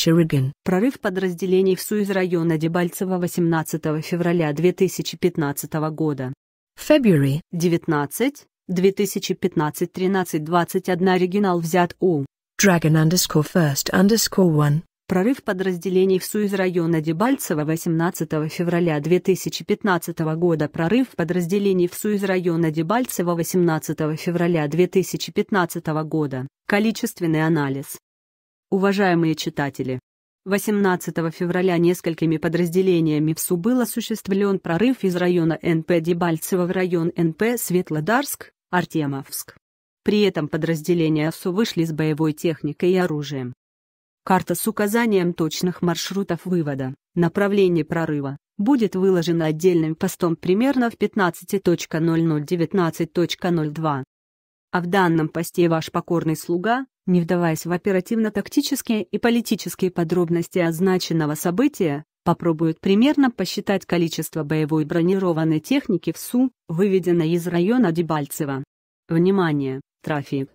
Ширыгин. Прорыв подразделений в СУ района Дебальцево 18 февраля 2015 года. February 19, 2015 13 21 оригинал взят у Dragon underscore first underscore one. Прорыв подразделений в СУ района Дебальцево 18 февраля 2015 года. Прорыв подразделений в СУ района Дебальцево 18 февраля 2015 года. Количественный анализ. Уважаемые читатели, 18 февраля несколькими подразделениями в СУ был осуществлен прорыв из района НП Дебальцево в район НП Светлодарск, Артемовск. При этом подразделения СУ вышли с боевой техникой и оружием. Карта с указанием точных маршрутов вывода, направлений прорыва, будет выложена отдельным постом примерно в 15.0019.02. А в данном посте ваш покорный слуга, не вдаваясь в оперативно-тактические и политические подробности означенного события, попробуют примерно посчитать количество боевой бронированной техники в СУ, выведенной из района Дебальцево. Внимание, трафик.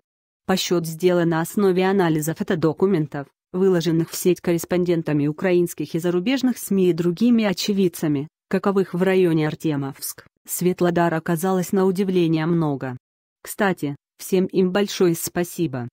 Посчет сделан на основе анализа фотодокументов, выложенных в сеть корреспондентами украинских и зарубежных СМИ и другими очевидцами, каковых в районе Артемовск. Светлодар оказалось на удивление много. Кстати, всем им большое спасибо.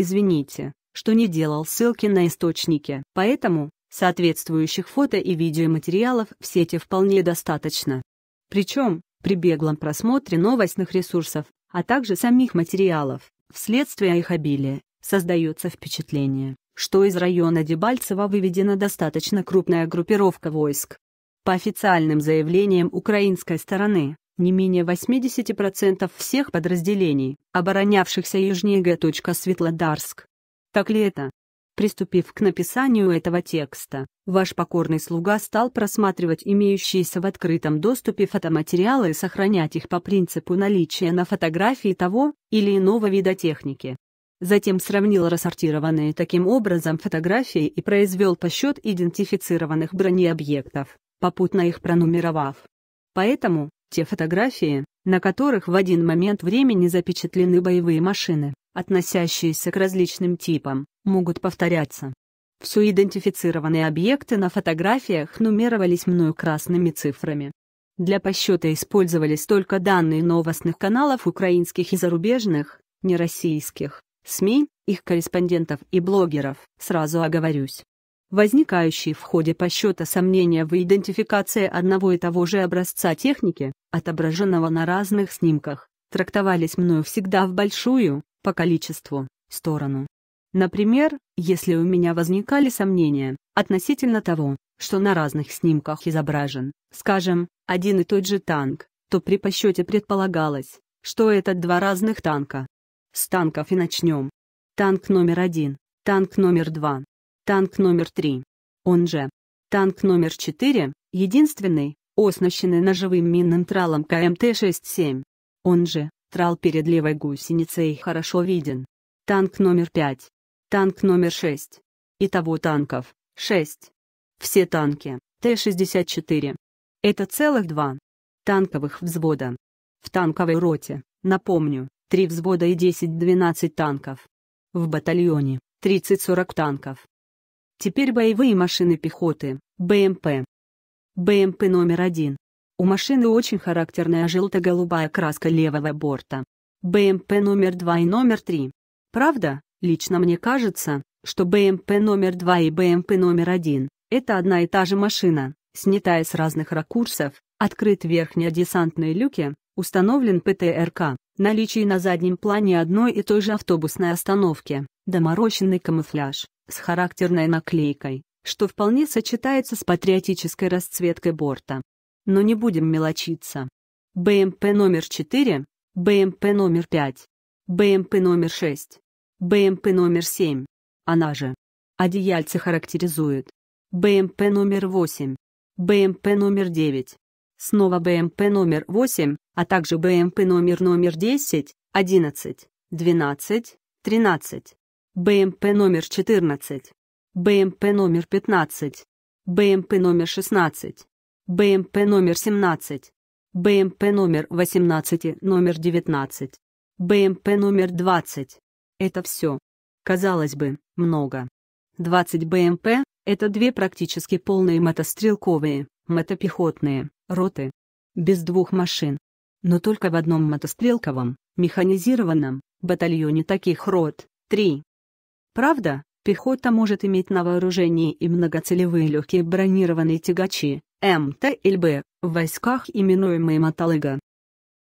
Извините, что не делал ссылки на источники, поэтому соответствующих фото и видеоматериалов в сети вполне достаточно. Причем, при беглом просмотре новостных ресурсов, а также самих материалов, вследствие их обилия, создается впечатление, что из района Дебальцева выведена достаточно крупная группировка войск. По официальным заявлениям украинской стороны, не менее 80% всех подразделений, оборонявшихся южнее Г. Светлодарск. Так ли это? Приступив к написанию этого текста, ваш покорный слуга стал просматривать имеющиеся в открытом доступе фотоматериалы и сохранять их по принципу наличия на фотографии того или иного вида техники. Затем сравнил рассортированные таким образом фотографии и произвел подсчет идентифицированных бронеобъектов, попутно их пронумеровав. Поэтому, те фотографии, на которых в один момент времени запечатлены боевые машины, относящиеся к различным типам, могут повторяться. Все идентифицированные объекты на фотографиях нумеровались мною красными цифрами. Для посчета использовались только данные новостных каналов украинских и зарубежных, нероссийских, СМИ, их корреспондентов и блогеров, сразу оговорюсь. Возникающие в ходе посчета сомнения в идентификации одного и того же образца техники, отображенного на разных снимках, трактовались мною всегда в большую, по количеству, сторону. Например, если у меня возникали сомнения относительно того, что на разных снимках изображен, скажем, один и тот же танк, то при посчете предполагалось, что это два разных танка. С танков и начнем. Танк номер один, танк номер два, танк номер 3, он же танк номер 4, единственный, оснащенный ножевым минным тралом КМТ-67, он же трал перед левой гусеницей хорошо виден. Танк номер 5, танк номер 6. Итого танков 6. Все танки Т-64. Это целых два танковых взвода. В танковой роте, напомню, 3 взвода и 10-12 танков. В батальоне 30-40 танков. Теперь боевые машины пехоты, БМП. БМП номер один. У машины очень характерная желто-голубая краска левого борта. БМП номер 2 и номер 3. Правда, лично мне кажется, что БМП номер 2 и БМП номер 1 – это одна и та же машина, снятая с разных ракурсов, открыт верхние верхнедесантные люки, установлен ПТРК, наличие на заднем плане одной и той же автобусной остановки, доморощенный камуфляж, с характерной наклейкой, что вполне сочетается с патриотической расцветкой борта. Но не будем мелочиться. БМП номер 4, БМП номер 5, БМП номер 6, БМП номер 7, она же. Одеяльцы характеризуют. БМП номер 8, БМП номер 9, снова БМП номер 8, а также БМП номер номер 10, 11, 12, 13, БМП номер 14, БМП номер 15, БМП номер 16, БМП номер 17, БМП номер 18, номер 19, БМП номер 20. Это все. Казалось бы, много. 20 БМП – это две практически полные мотострелковые, мотопехотные, роты. Без двух машин. Но только в одном мотострелковом, механизированном, батальоне таких рот – три. Правда, пехота может иметь на вооружении и многоцелевые легкие бронированные тягачи МТ или Б в войсках, именуемые Маталыга.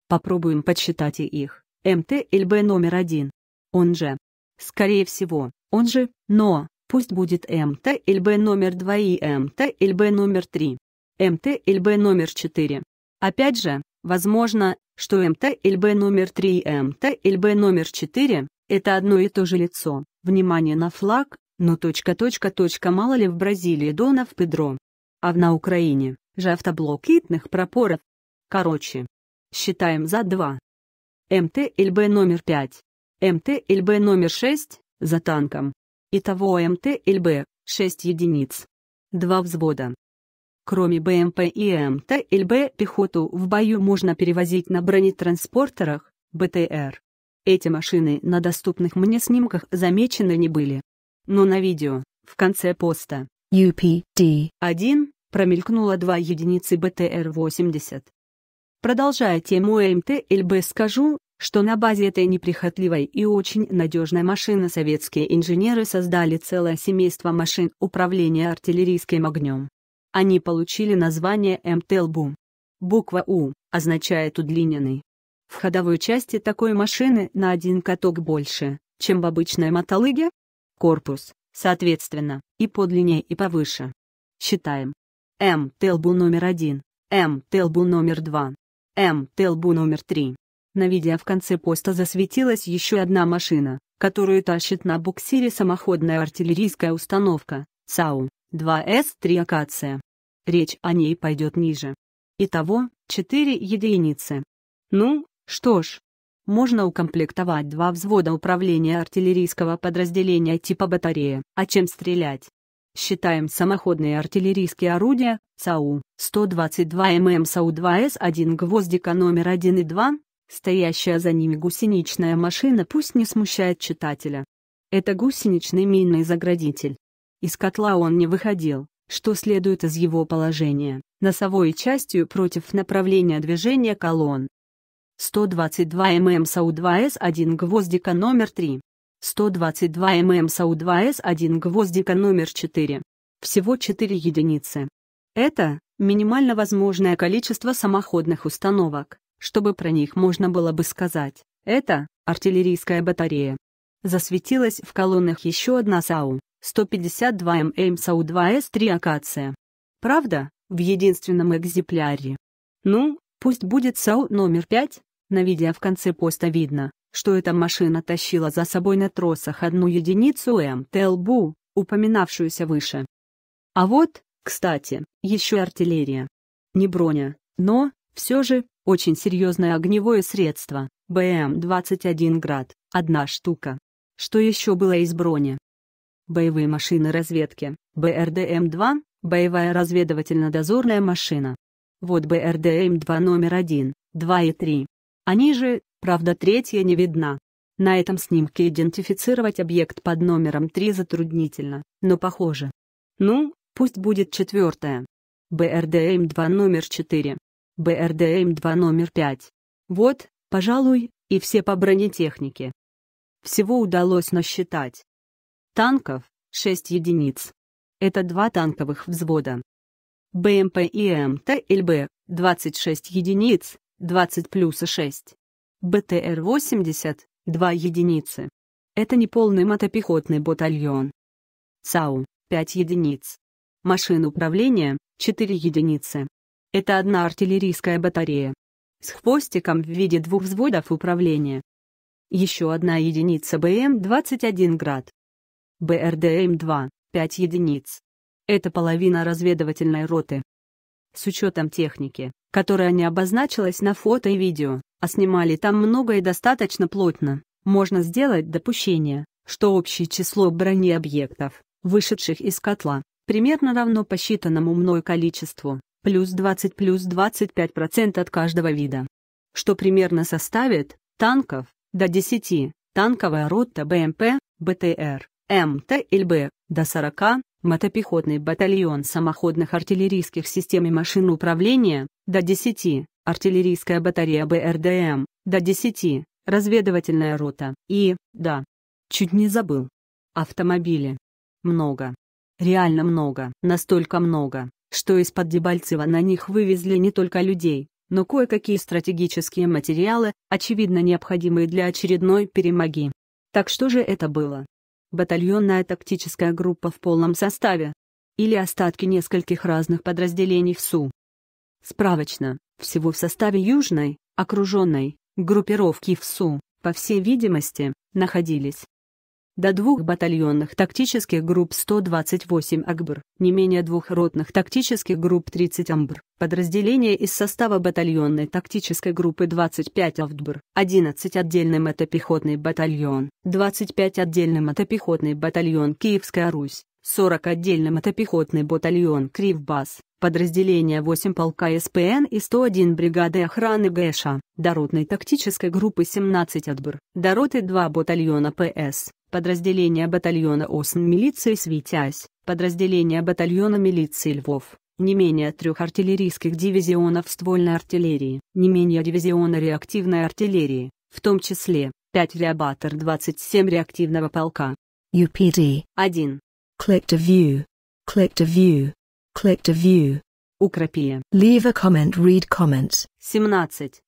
Попробуем подсчитать и их. МТ или Б номер один. Он же. Скорее всего, он же, но, пусть будет МТ или Б номер 2 и МТ или Б номер 3. МТ или Б номер 4. Опять же, возможно, что МТ или Б номер 3 и МТ или Б номер 4 – это одно и то же лицо. Внимание на флаг, но точка точка точка мало ли в Бразилии Дона в педро. А в на Украине же автоблокитных пропоров. Короче, считаем за два. МТ-ЛБ номер 5. МТ-ЛБ номер 6 за танком. Итого МТ-ЛБ 6 единиц. Два взвода. Кроме БМП и МТ-ЛБ пехоту в бою можно перевозить на бронетранспортерах, БТР, эти машины на доступных мне снимках замечены не были. Но на видео, в конце поста UPD-1, промелькнуло два единицы БТР-80. Продолжая тему МТЛБ скажу, что на базе этой неприхотливой и очень надежной машины советские инженеры создали целое семейство машин управления артиллерийским огнем. Они получили название МТЛБУ. Буква «У» означает «удлиненный», в ходовой части такой машины на один каток больше, чем в обычной мотолыге. Корпус, соответственно, и подлиннее, и повыше. Считаем. М. Телбу номер 1, М. Телбу номер 2, М. Телбу номер 3. На видео в конце поста засветилась еще одна машина, которую тащит на буксире самоходная артиллерийская установка, САУ, 2С3 Акация. Речь о ней пойдет ниже. Итого, 4 единицы. Ну, что ж, можно укомплектовать два взвода управления артиллерийского подразделения типа батарея, а чем стрелять? Считаем самоходные артиллерийские орудия САУ 122 ММ САУ-2С1 гвоздика номер 1 и 2, стоящая за ними гусеничная машина пусть не смущает читателя. Это гусеничный минный заградитель. Из котла он не выходил, что следует из его положения, носовой частью против направления движения колонн. 122 мм САУ-2С1 гвоздика номер 3. 122 мм САУ-2С1 гвоздика номер 4. Всего 4 единицы. Это минимально возможное количество самоходных установок, чтобы про них можно было бы сказать. Это артиллерийская батарея. Засветилась в колоннах еще одна САУ, 152 ММ САУ-2С3 Акация. Правда, в единственном экземпляре. Ну, пусть будет САУ номер 5, на видео в конце поста видно, что эта машина тащила за собой на тросах одну единицу МТЛБУ, упоминавшуюся выше. А вот, кстати, еще артиллерия. Не броня, но, все же, очень серьезное огневое средство, БМ-21 «Град», одна штука. Что еще было из брони? Боевые машины разведки, БРДМ-2, боевая разведывательно-дозорная машина. Вот БРДМ-2 номер 1, 2 и 3, они же, правда, третья не видна. На этом снимке идентифицировать объект под номером 3 затруднительно, но похоже. Ну, пусть будет четвертая. БРДМ-2 номер 4. БРДМ-2 номер 5. Вот, пожалуй, и все по бронетехнике. Всего удалось насчитать. Танков — 6 единиц. Это два танковых взвода. БМП и МТ-ЛБ — 26 единиц, 20 плюс и 6, БТР-80 – 2 единицы. Это не полный мотопехотный батальон. ЦАУ – 5 единиц. Машин управления – 4 единицы. Это одна артиллерийская батарея. С хвостиком в виде двух взводов управления. Еще одна единица БМ-21 «Град». БРДМ-2 – 5 единиц. Это половина разведывательной роты. С учетом техники, которая не обозначилась на фото и видео, а снимали там много и достаточно плотно, можно сделать допущение, что общее число бронеобъектов, вышедших из котла, примерно равно посчитанному мной количеству, плюс 20 плюс 25% от каждого вида, что примерно составит танков до 10, танковая рота БМП, БТР, МТ, ЛБ до 40, мотопехотный батальон самоходных артиллерийских систем и машин управления, до 10, артиллерийская батарея БРДМ, до 10, разведывательная рота, и, да, чуть не забыл, автомобили. Много. Реально много. Настолько много, что из-под Дебальцева на них вывезли не только людей, но кое-какие стратегические материалы, очевидно необходимые для очередной перемоги. Так что же это было? батальонная тактическая группа в полном составе или остатки нескольких разных подразделений в СУ. Справочно, всего в составе южной, окруженной, группировки в СУ, по всей видимости, находились до двух батальонных тактических групп 128 Агбр, не менее двух ротных тактических групп 30 АМБР, подразделения из состава батальонной тактической группы 25 АВДБР, 11 отдельный мотопехотный батальон, 25 отдельный мотопехотный батальон Киевская Русь, 40 отдельный мотопехотный батальон Кривбас, подразделения 8 полка СПН и 101 бригады охраны ГЭШа, доротной тактической группы 17 отбор, дороты 2 батальона ПС, подразделения батальона ОСН милиции «Светясь», подразделения батальона милиции «Львов», не менее трех артиллерийских дивизионов ствольной артиллерии, не менее дивизиона реактивной артиллерии, в том числе 5 реабатор 27 реактивного полка. UPD 1. Click to view. Click to view. Click to view. Укропия. Leave a comment, read comments. 17.